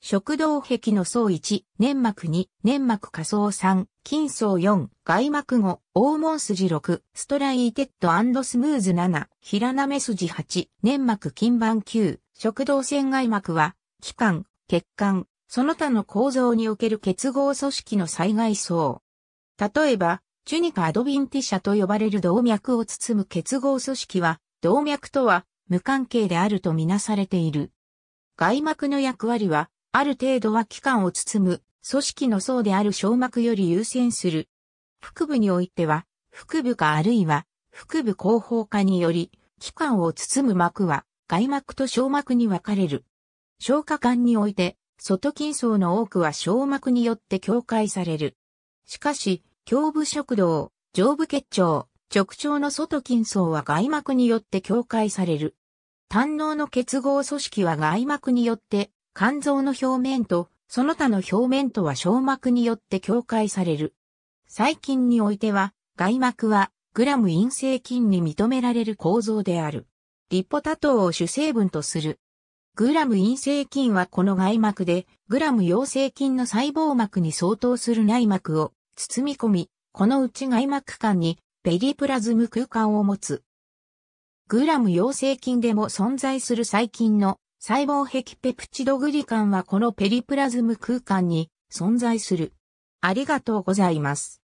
食道壁の層1、粘膜2、粘膜下層3、筋層4、外膜5、黄門筋6、ストライテッドスムーズ7、平なめ筋8、粘膜筋板9、食道腺外膜は、気管、血管、その他の構造における結合組織の災害層。例えば、チュニカアドビンティ社と呼ばれる動脈を包む結合組織は、動脈とは無関係であるとみなされている。外膜の役割は、ある程度は器官を包む、組織の層である小膜より優先する。腹部においては、腹部かあるいは、腹部後方化により、器官を包む膜は、外膜と小膜に分かれる。消化管において、外筋層の多くは小膜によって境界される。しかし、胸部食道、上部結腸、直腸の外筋層は外膜によって境界される。胆脳の結合組織は外膜によって肝臓の表面とその他の表面とは小膜によって境界される。細菌においては、外膜はグラム陰性菌に認められる構造である。リポタ糖を主成分とする。グラム陰性菌はこの外膜で、グラム陽性菌の細胞膜に相当する内膜を包み込み、このうち外膜間にペリプラズム空間を持つ。グラム陽性菌でも存在する細菌の細胞壁ペプチドグリカンはこのペリプラズム空間に存在する。ありがとうございます。